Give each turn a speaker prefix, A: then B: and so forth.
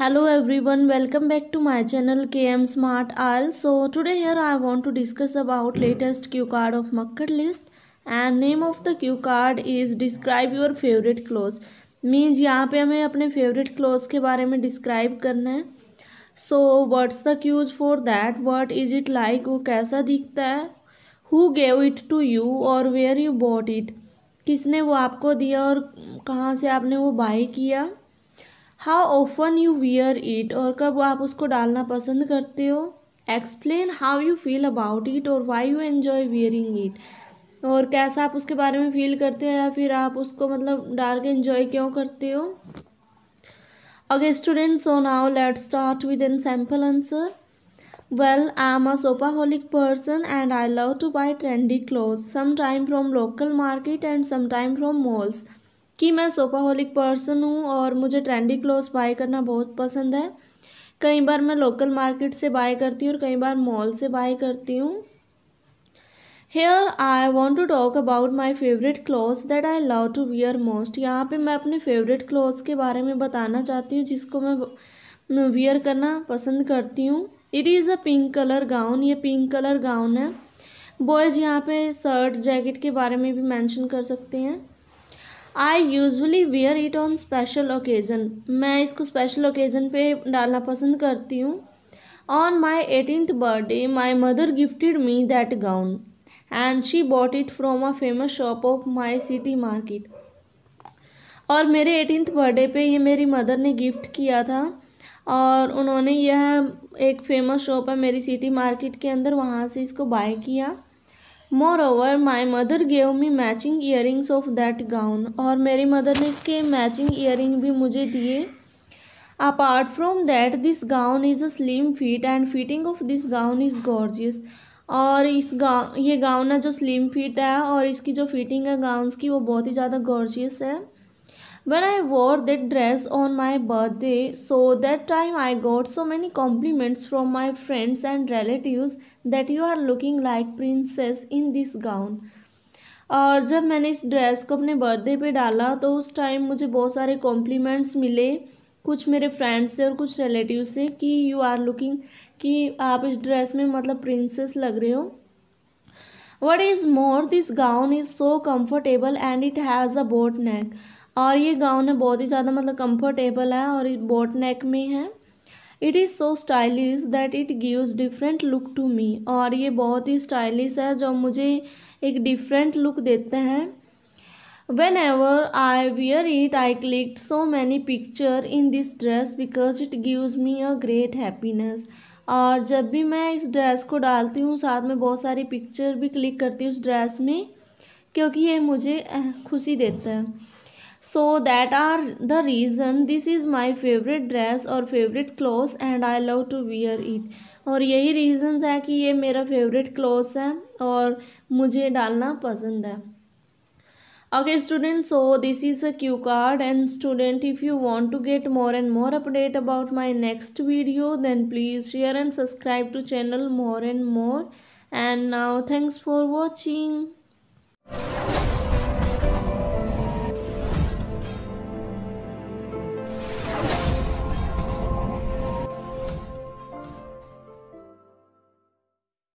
A: hello everyone welcome back to my channel K M smart also today here I want to discuss about latest cue card of Makkar list and name of the cue card is describe your favourite clothes means यहाँ पे हमें अपने favourite cloth के बारे में describe करना है so what's the cues for that what is it like वो कैसा दिखता है who gave it to you और वेयर यू बॉट इट किसने वो आपको दिया और कहाँ से आपने वो बाई किया how often you wear it और कब आप उसको डालना पसंद करते हो explain how you feel about it और why you enjoy wearing it और कैसा आप उसके बारे में फील करते हो या फिर आप उसको मतलब डाल के इन्जॉय क्यों करते हो अगे student so now let start with an sample answer well Well, I am person and I love to buy trendy cloth some time from local market and some time from malls कि मैं सोपाहोलिक person हूँ और मुझे trendy clothes bye करना बहुत पसंद है कई बार मैं लोकल मार्केट से बाय करती हूँ और कई बार मॉल से बाय करती हूँ here I want to talk about my favourite clothes that I love to wear most यहाँ पे मैं अपने फेवरेट क्लोथ्स के बारे में बताना चाहती हूँ जिसको मैं वियर करना पसंद करती हूँ it is a pink colour gown ये पिंक कलर गाउन है बॉयज़ यहाँ पे शर्ट जैकेट के बारे में भी मैंशन कर सकते हैं I usually wear it on special occasion मैं इसको स्पेशल ओकेज़न पे डालना पसंद करती हूँ on my eighteenth birthday my mother gifted me that gown and she bought it from a famous shop of my city market और मेरे eighteenth birthday पे ये मेरी मदर ने गिफ्ट किया था और उन्होंने यह एक फेमस शॉप है मेरी सिटी मार्केट के अंदर वहाँ से इसको बाय किया moreover my mother gave me matching rings of that gown और मेरी मदर ने इसके मैचिंग ईयरिंग भी मुझे दिए apart from that this gown is a slim fit and fitting of this gown is gorgeous और इस गाउ ये गाउन है जो स्लिम फिट है और इसकी जो फिटिंग है गाउन की वो बहुत ही ज़्यादा गॉर्जियस है when i wore that dress on my birthday so that time i got so many compliments from my friends and relatives that you are looking like princess in this gown और जब मैंने इस dress को अपने birthday पे डाला तो उस टाइम मुझे बहुत सारे कॉम्प्लीमेंट्स मिले कुछ मेरे फ्रेंड्स से और कुछ रिलेटिव से कि यू आर लुकिंग कि आप इस ड्रेस में मतलब प्रिंसेस लग रहे हो what is more this gown is so comfortable and it has a boat neck और ये गाउन है बहुत ही ज़्यादा मतलब कंफर्टेबल है और बोट नेक में है it is so stylish that it gives different look to me और ये बहुत ही स्टाइलिश है जो मुझे एक डिफरेंट लुक देते हैं whenever I wear it I clicked so many picture in this dress because it gives me a great happiness और जब भी मैं इस ड्रेस को डालती हूँ साथ में बहुत सारी पिक्चर भी क्लिक करती हूँ उस ड्रेस में क्योंकि ये मुझे खुशी देता है so that are the reason this is my favorite dress or favorite clothes and I love to wear it और यही reasons है कि ये मेरा favorite clothes है और मुझे डालना पसंद है okay students so this is a cue card and student if you want to get more and more update about my next video then please share and subscribe to channel more and more and now thanks for watching